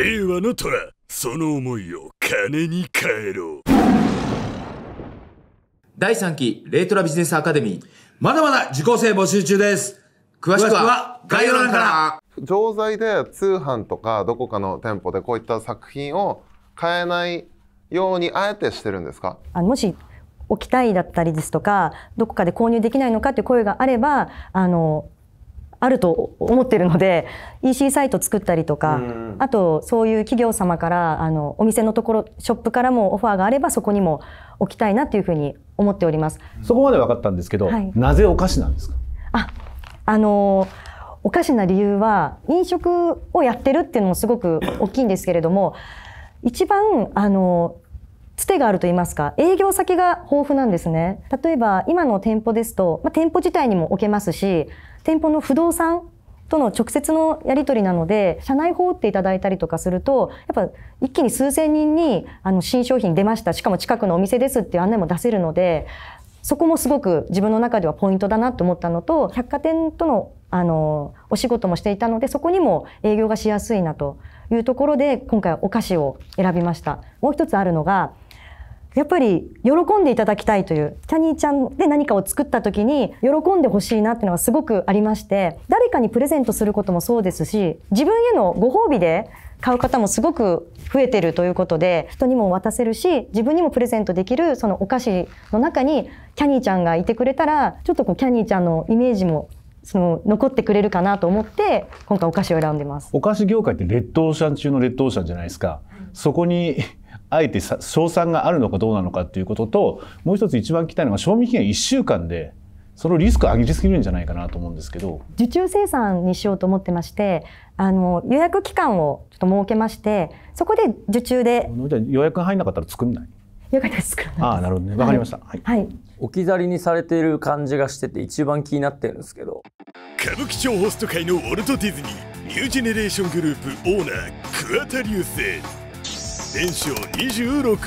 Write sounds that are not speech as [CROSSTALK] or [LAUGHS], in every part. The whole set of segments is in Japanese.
令和の虎その思いを金に変えろ第3期レイトラビジネスアカデミーまだまだ受講生募集中です詳しくは概要欄から錠剤で通販とかどこかの店舗でこういった作品を買えないようにあえてしてるんですかあもし置きたいだったりですとかどこかで購入できないのかって声があればあのあると思ってるので EC サイト作ったりとかあとそういう企業様からあのお店のところショップからもオファーがあればそこにも置きたいなというふうに思っておりますそこまで分かったんですけど、はい、なぜお菓子なんですかああのおかしな理由は飲食をやってるっていうのもすごく大きいんですけれども一番あのつてがあると言いますか、営業先が豊富なんですね。例えば、今の店舗ですと、まあ、店舗自体にも置けますし、店舗の不動産との直接のやり取りなので、社内法っていただいたりとかすると、やっぱ一気に数千人に、あの、新商品出ました、しかも近くのお店ですっていう案内も出せるので、そこもすごく自分の中ではポイントだなと思ったのと、百貨店とのあの、お仕事もしていたので、そこにも営業がしやすいなというところで、今回お菓子を選びました。もう一つあるのが、やっぱり喜んでいただきたいという、キャニーちゃんで何かを作った時に喜んでほしいなっていうのがすごくありまして、誰かにプレゼントすることもそうですし、自分へのご褒美で買う方もすごく増えてるということで、人にも渡せるし、自分にもプレゼントできるそのお菓子の中にキャニーちゃんがいてくれたら、ちょっとこうキャニーちゃんのイメージもその残ってくれるかなと思って今回お菓子を選んでますお菓子業界ってレッドオーシャン中のレッドオーシャンじゃないですか、そこにあえて賞賛があるのかどうなのかっていうことともう一つ一番聞きたいのが賞味期限1週間でそのリスク上げすぎるんじゃないかなと思うんですけど受注生産にしようと思ってましてあの予約期間をちょっと設けましてそこで受注で予約が入らなかったら作んない予約が作らないああなるほどねわかりました、はい、はい、置き去りにされている感じがしてて一番気になってるんですけど歌舞伎町ホスト界のウォルト・ディズニーニュージェネレーショングループオーナー桑田流星年商26億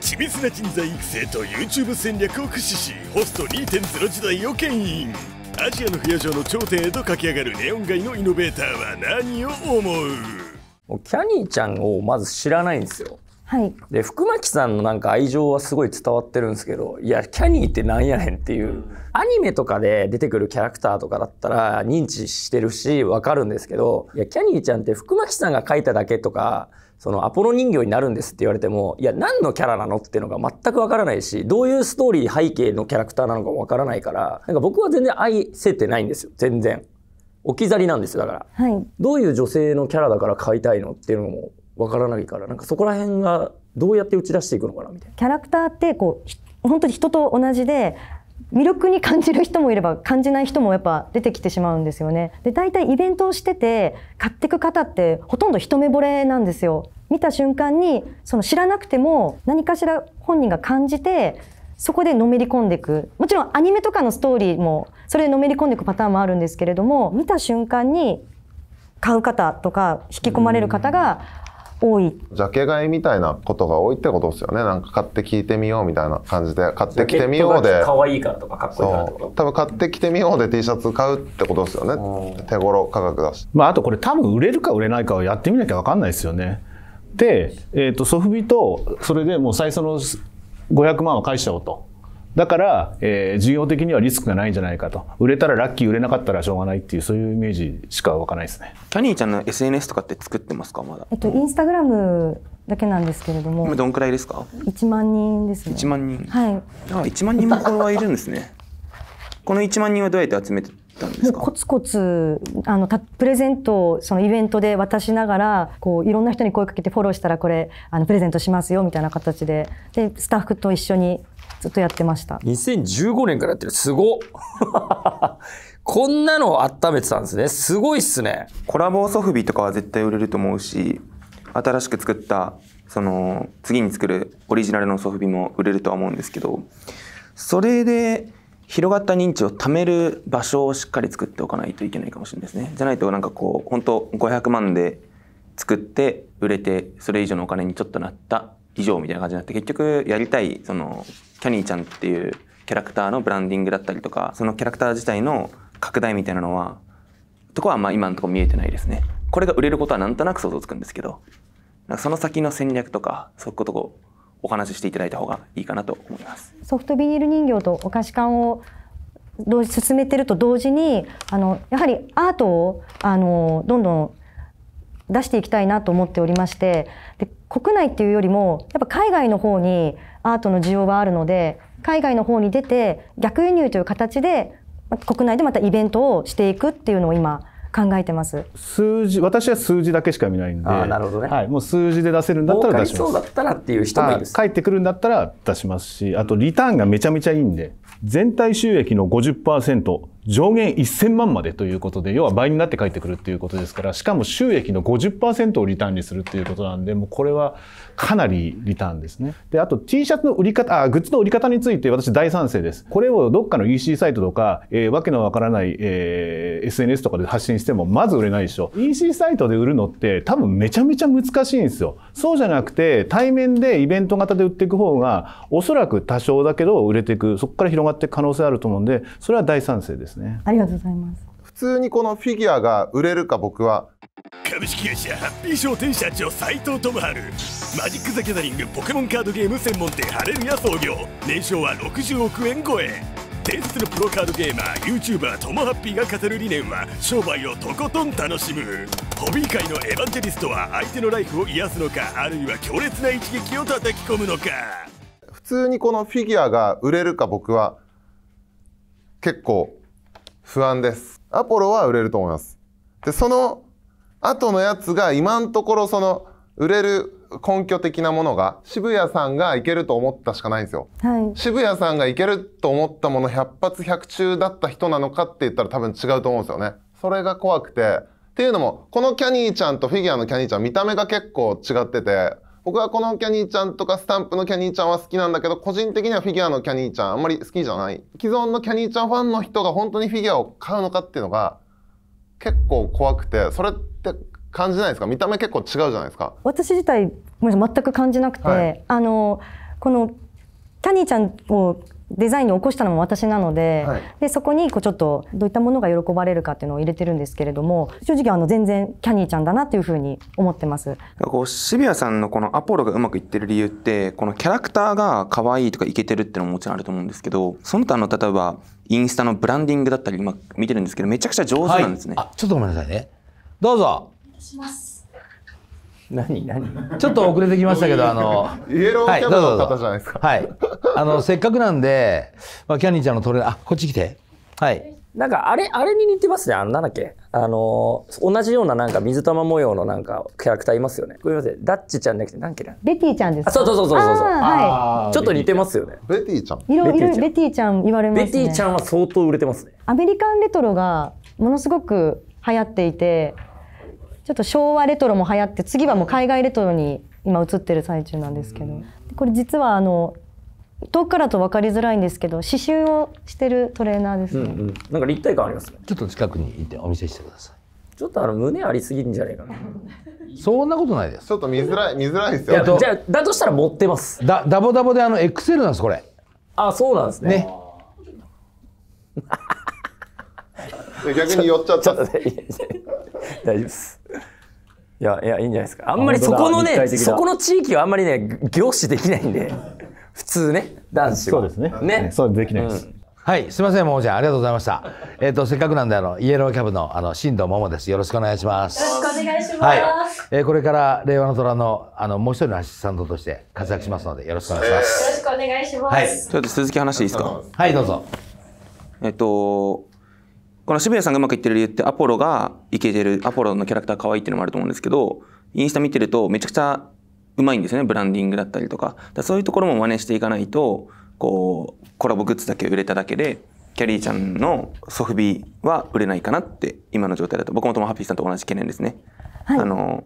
緻密な人材育成と YouTube 戦略を駆使しホスト2.0時代を牽引アジアの不夜城の頂点へと駆け上がるネオン街のイノベーターは何を思うキャニーちゃんをまず知らないんですよはい、で福巻さんのなんか愛情はすごい伝わってるんですけどいやキャニーってなんやねんっていう、アニメとかで出てくるキャラクターとかだったら認知してるし分かるんですけどいやキャニーちゃんって福巻さんが描いただけとかそのアポロ人形になるんですって言われても、いや、何のキャラなのっていうのが全くわからないし、どういうストーリー背景のキャラクターなのかもわからないから、なんか僕は全然愛せてないんですよ。全然。置き去りなんですよ、だから。はい、どういう女性のキャラだから買いたいのっていうのもわからないから、なんかそこら辺がどうやって打ち出していくのかなみたいな。キャラクターってこう、本当に人と同じで、魅力に感じる人もいれば感じない人もやっぱ出てきてしまうんですよね。で、大体イベントをしてて買ってく方ってほとんど一目惚れなんですよ。見た瞬間にその知らなくても何かしら本人が感じてそこでのめり込んでいく。もちろんアニメとかのストーリーもそれでのめり込んでいくパターンもあるんですけれども見た瞬間に買う方とか引き込まれる方が多いジャケ買いみたいなことが多いってことですよねなんか買って聞いてみようみたいな感じで買ってきてみようでかわいからとかかっこいいからとか多分買ってきてみようで T シャツ買うってことですよね手頃価格だしまああとこれ多分売れるか売れないかはやってみなきゃ分かんないですよねで、えーと、とソフビとそれでもう最初の500万は返しちゃおうとだから、えー、需要的にはリスクがないんじゃないかと。売れたらラッキー、売れなかったらしょうがないっていう、そういうイメージしか湧かないですね。キャニーちゃんの SNS とかって作ってますか、まだ。えっと、インスタグラムだけなんですけれども。どんくらいですか。一万人ですね。一万人。はい。あ、一万人もこれはいるんですね。この1万人はどうやって集めてったんですかコツコツあのプレゼントをそのイベントで渡しながらこういろんな人に声かけてフォローしたらこれあのプレゼントしますよみたいな形ででスタッフと一緒にずっとやってました2015年からやってるすご [LAUGHS] こんなの温めてたんですねすごいっすねコラボソフビとかは絶対売れると思うし新しく作ったその次に作るオリジナルのソフビも売れるとは思うんですけどそれで広がった認知を貯める場所をしっかり作っておかないといけないかもしれないですね。じゃないとなんかこう本当500万で作って売れてそれ以上のお金にちょっとなった以上みたいな感じになって結局やりたいそのキャニーちゃんっていうキャラクターのブランディングだったりとかそのキャラクター自体の拡大みたいなのはとこはまあ今のとこ見えてないですね。これが売れることはなんとなく想像つくんですけどその先の戦略とかそういうことをお話ししていただいた方がいいかなと思います。ソフトビニール人形とお菓子缶を同時進めてると同時にあのやはりアートをあのどんどん出していきたいなと思っておりましてで国内っていうよりもやっぱ海外の方にアートの需要があるので海外の方に出て逆輸入という形で国内でまたイベントをしていくっていうのを今考えてます数字私は数字だけしか見ないんであなるほどね、はい、もう数字で出せるんだったら出しますそうだったらっていう人もいる帰ってくるんだったら出しますしあとリターンがめちゃめちゃいいんで全体収益の50%上限1000万までということで要は倍になって帰ってくるっていうことですからしかも収益の50%をリターンにするっていうことなんでもうこれはかなりリターンですねであと T シャツの売り方あグッズの売り方について私大賛成ですこれをどっかの EC サイトとか、えー、わけのわからない、えー、SNS とかで発信してもまず売れないでしょ EC サイトで売るのって多分めちゃめちゃ難しいんですよそうじゃなくて対面でイベント型で売っていく方がおそらく多少だけど売れていくそこから広がっていく可能性あると思うんでそれは大賛成ですねありがとうございます普通にこのフィギュアが売れるか僕は株式会社ハッピー商店社長斉藤智春マジック・ザ・ギャザリングポケモンカードゲーム専門店ハレルヤ創業年商は60億円超え伝説のプロカードゲーマー YouTuber ともハッピーが語る理念は商売をとことん楽しむホビー界のエヴァンジェリストは相手のライフを癒すのかあるいは強烈な一撃を叩き込むのか普通にこのフィギュアが売れるか僕は結構不安です。アポロは売れると思います。で、その後のやつが今のところその売れる根拠的なものが渋谷さんがいけると思ったしかないんですよ、はい、渋谷さんがいけると思ったもの100発100中だった人なのかって言ったら多分違うと思うんですよねそれが怖くてっていうのもこのキャニーちゃんとフィギュアのキャニーちゃん見た目が結構違ってて僕はこのキャニーちゃんとかスタンプのキャニーちゃんは好きなんだけど個人的にはフィギュアのキャニーちゃんあんまり好きじゃない既存のキャニーちゃんファンの人が本当にフィギュアを買うのかっていうのが結構怖くてそれって感じないですか見た目結構違うじゃないですか私自体全く感じなくて、はい、あのこのキャニーちゃんをデザインに起こしたのも私なのではい、でそこにこうちょっとどういったものが喜ばれるかっていうのを入れてるんですけれども正直あの全然キャニーちゃんだなっていうふうに思ってますこう渋谷さんのこのアポロがうまくいってる理由ってこのキャラクターが可愛いとかイケてるっていうのももちろんあると思うんですけどその他の例えばインスタのブランディングだったり今見てるんですけどめちゃくちゃ上手なんですね、はい、ちょっとごめんなさいねどうぞします何何ちょっと遅れてきましたけど、あの、イエローキャラの方じゃないですか。はい。あの、せっかくなんで、まあ、キャニーちゃんのトレーナー、あ、こっち来て。はい。なんか、あれ、あれに似てますね。あの、なんだっけ。あの、同じようななんか水玉模様のなんかキャラクターいますよね。ごめんなさい。ダッチちゃんじゃなくて、なんけなベティちゃんですそうそうそうそうそう。はい。ちょっと似てますよね。ベティちゃん。いろいろベティちゃん言われますね。ベティちゃんは相当売れてますね。アメリカンレトロがものすごく流行っていて、ちょっと昭和レトロも流行って次はもう海外レトロに今映ってる最中なんですけど、これ実はあの遠くからと分かりづらいんですけど刺繍をしてるトレーナーですね、うんうん、なんか立体感ありますねちょっと近くにいてお見せしてくださいちょっとあの胸ありすぎんじゃないかな [LAUGHS] そんなことないですちょっと見づらい見づらいですよじゃだとしたら持ってますだダボダボであの XL なんですこれあそうなんですねね [LAUGHS] 逆に寄っちゃった。っっね、大丈夫です。いや、いや、いいんじゃないですか。あんまりそこのね、そこの地域はあんまりね、凝視できないんで、普通ね、男子は。そうですね。ね。そうできないです。うんはい、すみません、ももちゃん、ありがとうございました。えっ、ー、と、せっかくなんで、あの、イエローキャブの、あの、新藤もです。よろしくお願いします。よろしくお願いします。はい、えー、これから、令和の虎の、あの、もう一人のアシスタントとして活躍しますので、よろしくお願いします。よろしくお願いします。はい、ちょっと続き話いいですか。はい、どうぞ。えっと、この渋谷さんがうまくいってる理由ってアポロがいけてる、アポロのキャラクター可愛いっていうのもあると思うんですけど、インスタ見てるとめちゃくちゃうまいんですよね、ブランディングだったりとか。かそういうところも真似していかないと、こう、コラボグッズだけ売れただけで、キャリーちゃんのソフビは売れないかなって今の状態だと僕もともハッピーさんと同じ懸念ですね、はい、あの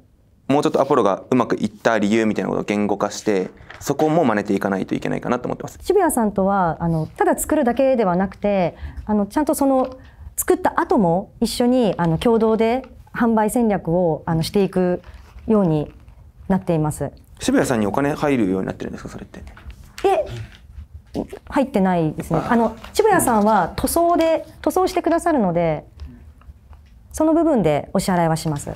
もうちょっとアポロがうまくいった理由みたいなことを言語化してそこも真似ていかないといけないかなと思ってます渋谷さんとはあのただ作るだけではなくてあのちゃんとその作った後も一緒にあの共同で販売戦略をあのしていくようになっています渋谷さんにお金入るようになってるんですかそれって。え入ってないですねあの渋谷さんは塗装で塗装してくださるのでその部分でお支払いはします。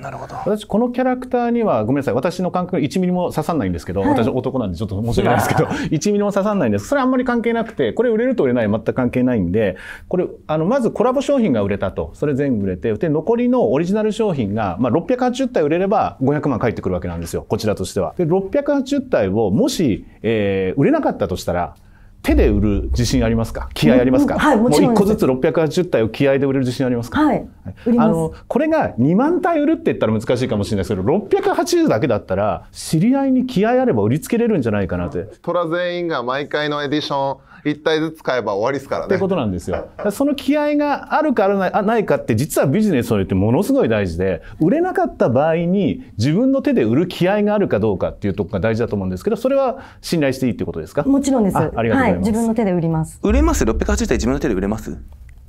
なるほど。私このキャラクターにはごめんなさい。私の感覚1ミリも刺さんないんですけど、はい、私男なんでちょっと申し訳ないですけど、1ミリも刺さんないんです。それあんまり関係なくて、これ売れると売れない全く関係ないんで、これあのまずコラボ商品が売れたと、それ全部売れて、で残りのオリジナル商品がまあ680体売れれば500万返ってくるわけなんですよ。こちらとしては。で百八十体をもし、えー、売れなかったとしたら。手で売る自信ありますか気合ありますか、うんうん、はい、もちろんもう一個ずつ680体を気合で売れる自信ありますかはい。あの、これが2万体売るって言ったら難しいかもしれないですけど、680だけだったら、知り合いに気合あれば売りつけれるんじゃないかなって。トラ全員が毎回のエディション、1体ずつ買えば終わりですからね。ってことなんですよ。その気合があるかあないかって実はビジネスをよってものすごい大事で売れなかった場合に自分の手で売る気合があるかどうかっていうとこが大事だと思うんですけどそれは信頼していいってことですかもちろんです。ありがとうございます、はい、自分の手で売ります。売れます ?680 体自分の手で売れます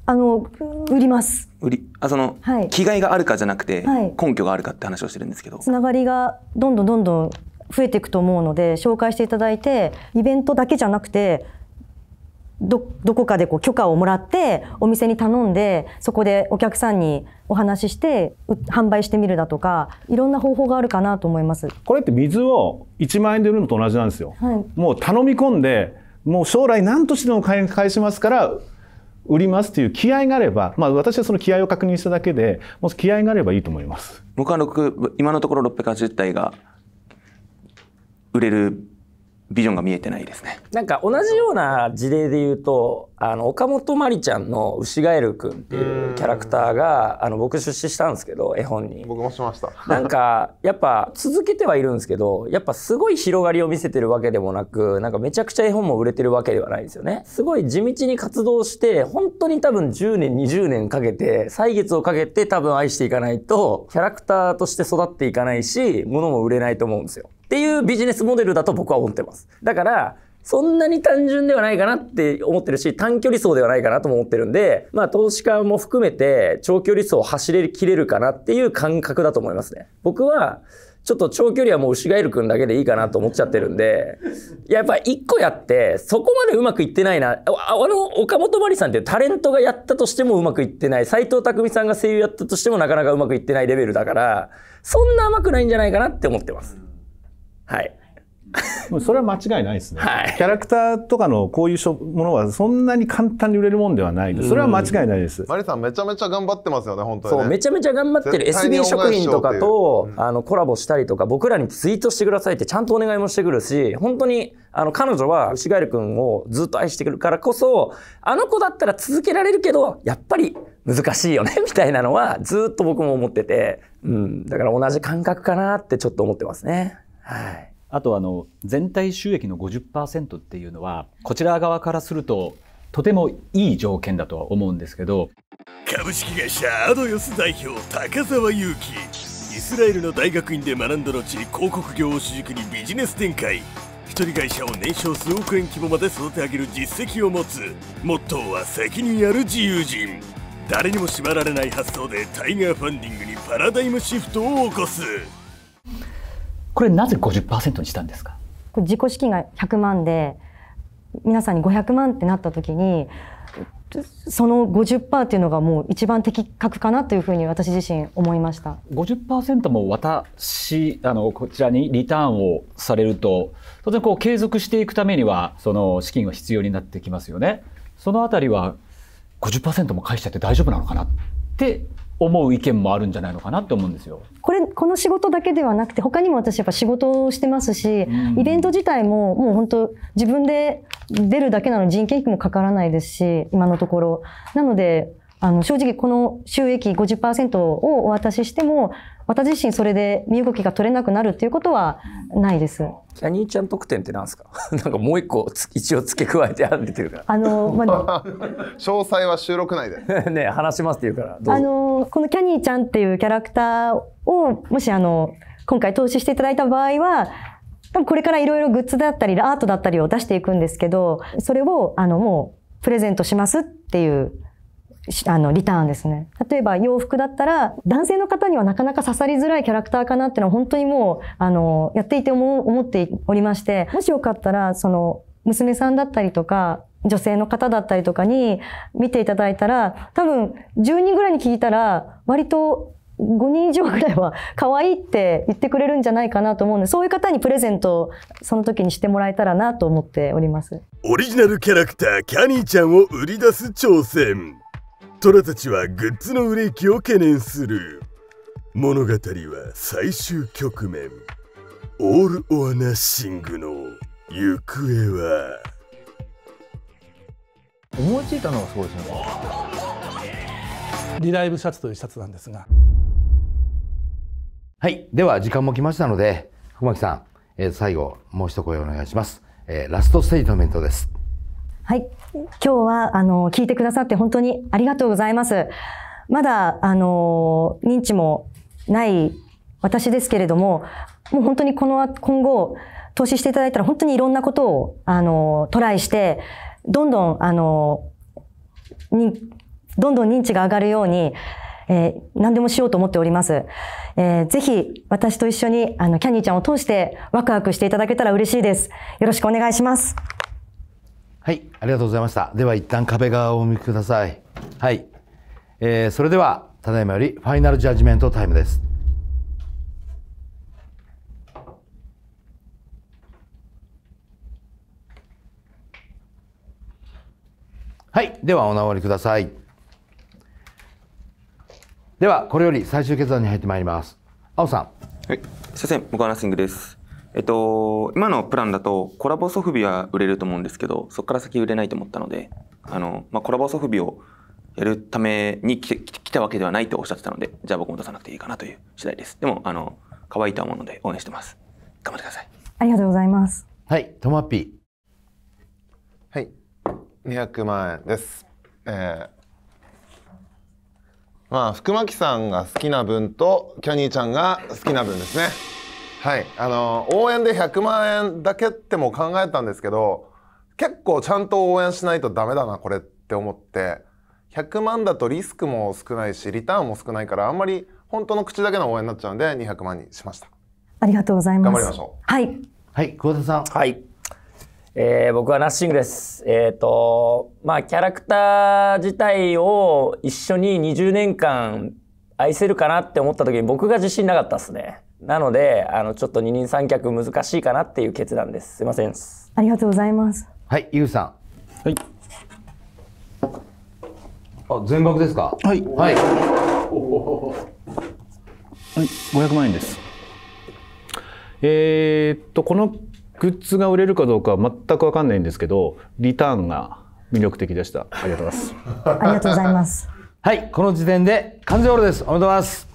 あの売ります。売りあその、はい、気概があるかじゃなくて、はい、根拠があるかって話をしてるんですけど。つながりがどんどんどんどん増えていくと思うので紹介していただいてイベントだけじゃなくてど、どこかでこう許可をもらって、お店に頼んで、そこでお客さんにお話しして、販売してみるだとか、いろんな方法があるかなと思います。これって水を1万円で売るのと同じなんですよ。はい、もう頼み込んで、もう将来何としてでも返しますから、売りますという気合があれば、まあ私はその気合を確認しただけで、もう気合があればいいと思います。僕は6、今のところ680体が売れるビジョンが見えてないですね。なんか同じような事例で言うと、あの岡本まりちゃんの牛ガエル君っていうキャラクターがあの僕出資したんですけど、絵本に。僕もしました。なんかやっぱ続けてはいるんですけど、やっぱすごい広がりを見せてるわけでもなく、なんかめちゃくちゃ絵本も売れてるわけではないんですよね。すごい地道に活動して、本当に多分10年20年かけて、歳月をかけて多分愛していかないとキャラクターとして育っていかないし、物も売れないと思うんですよ。っていうビジネスモデルだと僕は思ってます。だから、そんなに単純ではないかなって思ってるし、短距離走ではないかなとも思ってるんで、まあ投資家も含めて長距離走を走れきれるかなっていう感覚だと思いますね。僕は、ちょっと長距離はもう牛ガエル君だけでいいかなと思っちゃってるんで、やっぱ一個やって、そこまでうまくいってないな。あの、岡本真理さんっていうタレントがやったとしてもうまくいってない。斎藤匠さんが声優やったとしてもなかなかうまくいってないレベルだから、そんな甘くないんじゃないかなって思ってます。はい。それは間違いないですね、はい、キャラクターとかのこういうものはそんなに簡単に売れるもんではないですそれは間違いないです、マリさんめちゃめちゃ頑張ってますよね本当に、ね、そうめちゃめちゃ頑張ってる SB 食品とかと、うん、あのコラボしたりとか僕らにツイートしてくださいってちゃんとお願いもしてくるし本当にあの彼女は牛ガエル君をずっと愛してくるからこそあの子だったら続けられるけどやっぱり難しいよねみたいなのはずっと僕も思ってて、うん、だから同じ感覚かなってちょっと思ってますね。はい、あとあの全体収益の50%っていうのはこちら側からするととてもいい条件だとは思うんですけど株式会社アドヨス代表高澤裕樹イスラエルの大学院で学んだ後広告業を主軸にビジネス展開一人会社を年商数億円規模まで育て上げる実績を持つモットーは責任ある自由人誰にも縛られない発想でタイガーファンディングにパラダイムシフトを起こすこれなぜ50%にしたんですか自己資金が100万で皆さんに500万ってなった時にその50%っていうのがもう一番的確かなというふうに私自身思いました50%も私あのこちらにリターンをされると当然こう継続していくためにはその資金は必要になってきますよね。そのあたりは50%も返しちゃって大丈夫なのかなって思う意見もあるんじゃないのかなって思うんですよ。これこの仕事だけではなくて他にも私やっぱ仕事をしてますし、うん、イベント自体ももう本当自分で出るだけなのに人件費もかからないですし今のところなのであの、正直この収益50%をお渡ししても、私自身それで身動きが取れなくなるっていうことはないです。キャニーちゃん特典ってなんですか [LAUGHS] なんかもう一個一応付け加えてあるてるから。あの、まあ、[LAUGHS] 詳細は収録内で。[LAUGHS] ね、話しますって言うから。あの、このキャニーちゃんっていうキャラクターを、もしあの、今回投資していただいた場合は、多分これからいろいろグッズだったり、アートだったりを出していくんですけど、それを、あの、もう、プレゼントしますっていうあの、リターンですね。例えば洋服だったら、男性の方にはなかなか刺さりづらいキャラクターかなっていうのは本当にもう、あの、やっていて思思っておりまして、もしよかったら、その、娘さんだったりとか、女性の方だったりとかに見ていただいたら、多分10人ぐらいに聞いたら、割と5人以上ぐらいは可愛いって言ってくれるんじゃないかなと思うんで、そういう方にプレゼントその時にしてもらえたらなと思っております。オリジナルキャラクターキャニーちゃんを売り出す挑戦。虎たちはグッズの売れ行きを懸念する物語は最終局面オール・オア・ナッシングの行方は思いついたのがすごですねリライブシャツというシャツなんですがはいでは時間も来ましたので福巻さん、えー、最後もう一声お願いします、えー、ラストステイトメントですはい。今日は、あの、聞いてくださって本当にありがとうございます。まだ、あの、認知もない私ですけれども、もう本当にこの、今後、投資していただいたら本当にいろんなことを、あの、トライして、どんどん、あの、に、どんどん認知が上がるように、えー、何でもしようと思っております。えー、ぜひ、私と一緒に、あの、キャニーちゃんを通して、ワクワクしていただけたら嬉しいです。よろしくお願いします。はい、ありがとうございました。では一旦壁側をお見ください。はい。えー、それでは、ただいまよりファイナルジャッジメントタイムです。はい。では、お直りください。では、これより最終決断に入ってまいります。青さん。はい。せん、向川ナッシングです。えっと、今のプランだとコラボソフビは売れると思うんですけどそこから先売れないと思ったのであの、まあ、コラボソフビをやるために来たわけではないとおっしゃってたのでじゃあ僕も出さなくていいかなという次第ですでもあの可愛いと思うので応援してます頑張ってくださいありがとうございますはいトマピーはい200万円ですえーまあ、福巻さんが好きな分とキャニーちゃんが好きな分ですね。はいあの応援で100万円だけっても考えたんですけど結構ちゃんと応援しないとダメだなこれって思って100万だとリスクも少ないしリターンも少ないからあんまり本当の口だけの応援になっちゃうんで200万にしましたありがとうございます頑張りましょうはいはい久保田さんはいえー、僕はナッシングです。えっ、ー、と、まあ、キャラクター自体を一緒に20年間愛せるかなって思った時に僕が自信なかったですね。なので、あの、ちょっと二人三脚難しいかなっていう決断です。すいません。ありがとうございます。はい、ゆうさん。はい。あ、全額ですか。はい。はい。はい、五百万円です。えー、っと、このグッズが売れるかどうかは全くわかんないんですけど、リターンが魅力的でした。ありがとうございます。[LAUGHS] ありがとうございます。はい、この時点で完了です。おめでとうございます。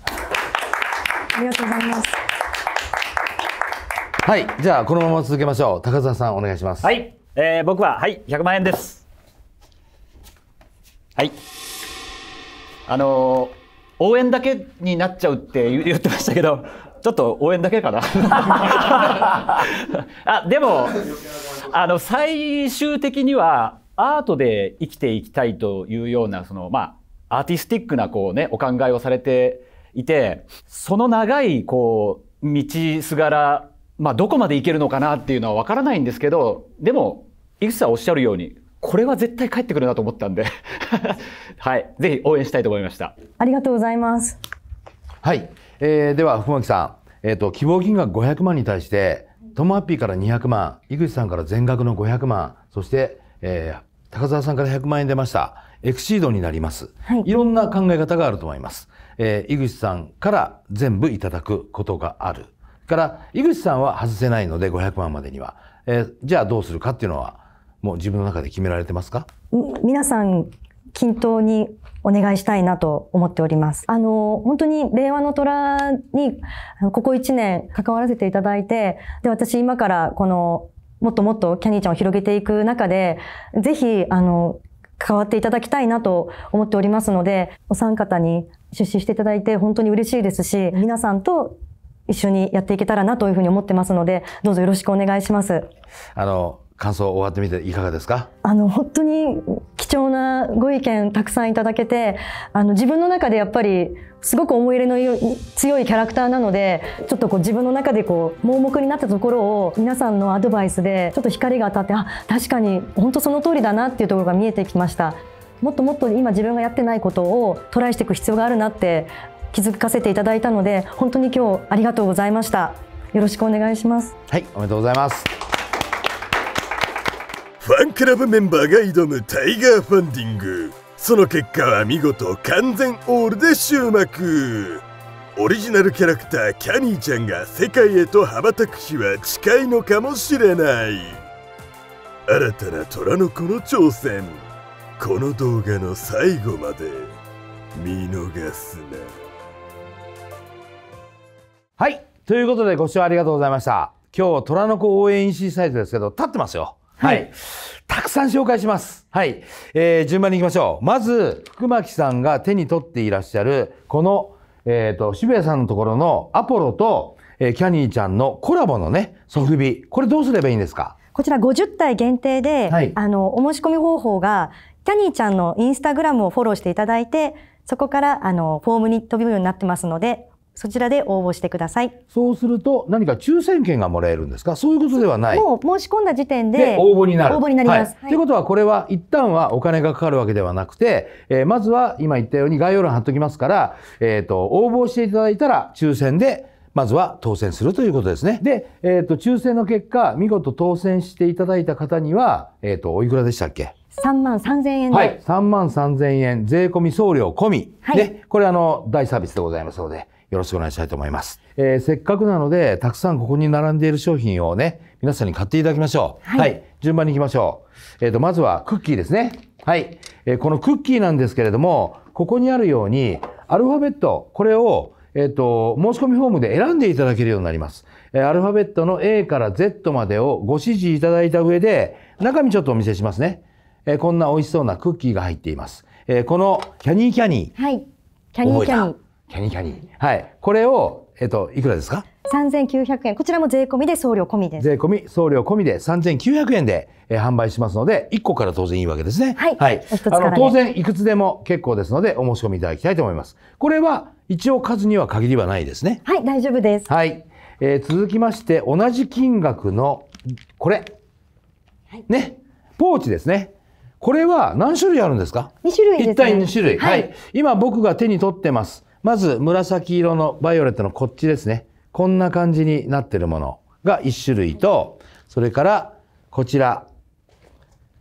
ありがとうございます。はい、じゃあこのまま続けましょう。高澤さんお願いします。はい、えー、僕ははい百万円です。はい。あのー、応援だけになっちゃうって言ってましたけど、ちょっと応援だけかな [LAUGHS] あ、でも、あの、最終的にはアートで生きていきたいというような、その、まあ、アーティスティックなこうねお考えをされていて、その長い、こう、道すがら、まあ、どこまでいけるのかなっていうのはわからないんですけど、でも、井口さんおっしゃるように、これは絶対帰ってくるなと思ったんで [LAUGHS] はい、ぜひ応援したいと思いました。ありがとうございます。はい、えー、では、福きさん、えっ、ー、と、希望金額500万に対して、トマピーから200万、井口さんから全額の500万、そして、えー、高澤さんから100万円出ました。エクシードになります。はい、いろんな考え方があると思います。えー、井口さんから全部いただくことがある。から、井口さんは外せないので、500万までには。えー、じゃあどうするかっていうのは、もう自分の中で決められてますか皆さん、均等にお願いしたいなと思っております。あの、本当に令和の虎に、ここ1年関わらせていただいて、で、私今からこの、もっともっとキャニーちゃんを広げていく中で、ぜひ、あの、関わっていただきたいなと思っておりますので、お三方に出資していただいて本当に嬉しいですし、皆さんと一緒にやっていけたらなというふうに思ってますので、どうぞよろしくお願いします。あの、感想終わってみていかがですかあの、本当に貴重なご意見たくさんいただけて、あの、自分の中でやっぱり、すごく思い入れの強いキャラクターなので、ちょっとこう自分の中でこう、盲目になったところを、皆さんのアドバイスで、ちょっと光が当たって、あ、確かに、本当その通りだなっていうところが見えてきました。もっともっと今自分がやってないことをトライしていく必要があるなって気づかせていただいたので本当に今日ありがとうございましたよろしくお願いしますはいおめでとうございますファンクラブメンバーが挑むタイガーファンディングその結果は見事完全オールで終幕オリジナルキャラクターキャニーちゃんが世界へと羽ばたく日は近いのかもしれない新たな虎の子の挑戦この動画の最後まで見逃すなはいということでご視聴ありがとうございました今日虎の子応援 EC サイトですけど立ってますよはい、はい、たくさん紹介しますはい、えー、順番にいきましょうまず福巻さんが手に取っていらっしゃるこのえっ、ー、と渋谷さんのところのアポロと、えー、キャニーちゃんのコラボのねソフビこれどうすればいいんですかこちら50体限定で、はい、あのお申し込み方法がキャニーちゃんのインスタグラムをフォローしていただいて、そこからあのフォームに飛ぶようになってますので、そちらで応募してください。そうすると何か抽選券がもらえるんですか。そういうことではない。もう申し込んだ時点で応募になる。応募になります。はい、ということはこれは一旦はお金がかかるわけではなくて、えー、まずは今言ったように概要欄貼っときますから、えっ、ー、と応募していただいたら抽選で。まずは当選するということですね。で、えっ、ー、と、抽選の結果、見事当選していただいた方には、えっ、と、おいくらでしたっけ3万3000円で。はい、3万3000円、税込み送料込み。はい、ね、これあの、大サービスでございますので、よろしくお願いしたいと思います。えー、せっかくなので、たくさんここに並んでいる商品をね、皆さんに買っていただきましょう。はい。はい、順番に行きましょう。えっ、ー、と、まずはクッキーですね。はい。えー、このクッキーなんですけれども、ここにあるように、アルファベット、これを、えっ、ー、と、申し込みフォームで選んでいただけるようになります。えアルファベットの A から Z までをご指示いただいた上で、中身ちょっとお見せしますね。えー、こんな美味しそうなクッキーが入っています。えー、このキャニーキャニー。はい。キャニーキャニー。キャニーキャニー。はい。これを、えっ、ー、と、いくらですか3900円。こちらも税込みで送料込みです。税込み、送料込みで3900円で、えー、販売しますので、1個から当然いいわけですね。はい。はい、あの当然、いくつでも結構ですので、お申し込みいただきたいと思います。これは、一応数には限りはないですね。はい、大丈夫です。はい。えー、続きまして、同じ金額の、これ。はい、ね。ポーチですね。これは何種類あるんですか ?2 種類です、ね。2種類、はい、はい。今僕が手に取ってます。まず紫色のバイオレットのこっちですね。こんな感じになってるものが1種類と、それからこちら。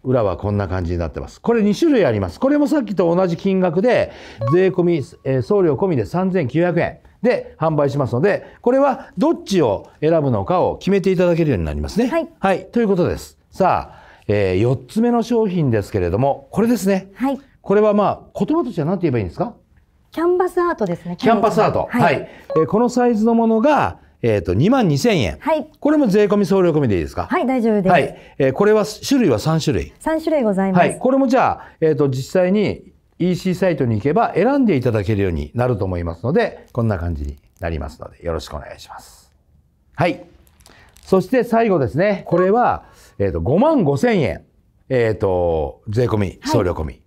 裏はこんな感じになってます。これ2種類あります。これもさっきと同じ金額で、税込み、えー、送料込みで3900円で販売しますので、これはどっちを選ぶのかを決めていただけるようになりますね。はい。はい、ということです。さあ、えー、4つ目の商品ですけれども、これですね。はい。これはまあ、言葉としては何て言えばいいんですかキャンバスアートですね。キャンバスアート。はい、はい、えー、このサイズのものが、えっ、ー、と、2万2 0円。はい。これも税込送料込みでいいですかはい、大丈夫です。はい。えー、これは、種類は3種類。3種類ございます。はい。これもじゃあ、えっ、ー、と、実際に EC サイトに行けば選んでいただけるようになると思いますので、こんな感じになりますので、よろしくお願いします。はい。そして最後ですね。これは、えっ、ー、と、5万5千円、えっ、ー、と、税込み、送料込み。はい、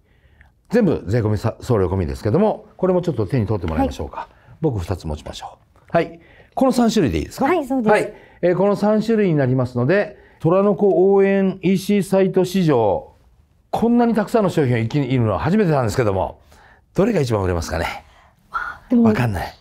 全部税込み、送料込みですけども、これもちょっと手に取ってもらいましょうか。はい、僕2つ持ちましょう。はい。この3種類でいいですかはい、そうです。はい。えー、この3種類になりますので、虎の子応援 EC サイト市場、こんなにたくさんの商品がいるのは初めてなんですけども、どれが一番売れますかねわかんない。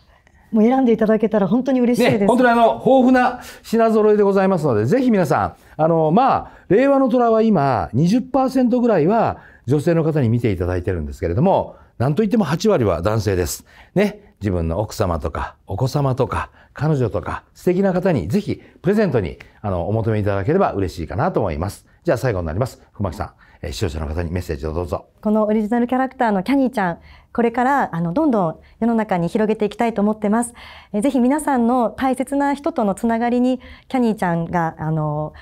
もう選んでいただけたら本当に嬉しいです。ね、本当にあの、豊富な品揃えでございますので、ぜひ皆さん、あの、まあ、令和の虎は今20%ぐらいは女性の方に見ていただいてるんですけれども、なんといっても8割は男性です。ね。自分の奥様とか、お子様とか、彼女とか、素敵な方にぜひ、プレゼントに、あの、お求めいただければ嬉しいかなと思います。じゃあ最後になります。ふまきさん、視聴者の方にメッセージをどうぞ。このオリジナルキャラクターのキャニーちゃん、これからあのどんどん世の中に広げていきたいと思ってます。えー、ぜひ皆さんの大切な人とのつながりにキャニーちゃんがあの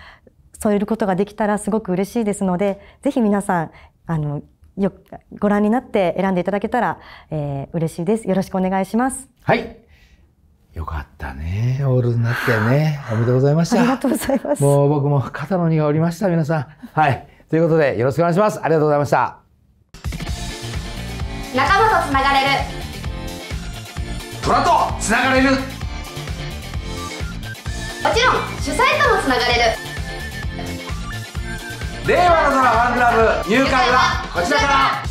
添えることができたらすごく嬉しいですので、ぜひ皆さんあのよご覧になって選んでいただけたら、えー、嬉しいです。よろしくお願いします。はい。よかったね。オールになってね。おめでとうございました。ありがとうございます。もう僕も肩の荷が下りました、皆さん。はい。ということで、よろしくお願いします。ありがとうございました。仲間とつながれる虎とつながれるもちろん主催ともつながれる令和のドファンクラブ入会はこちらから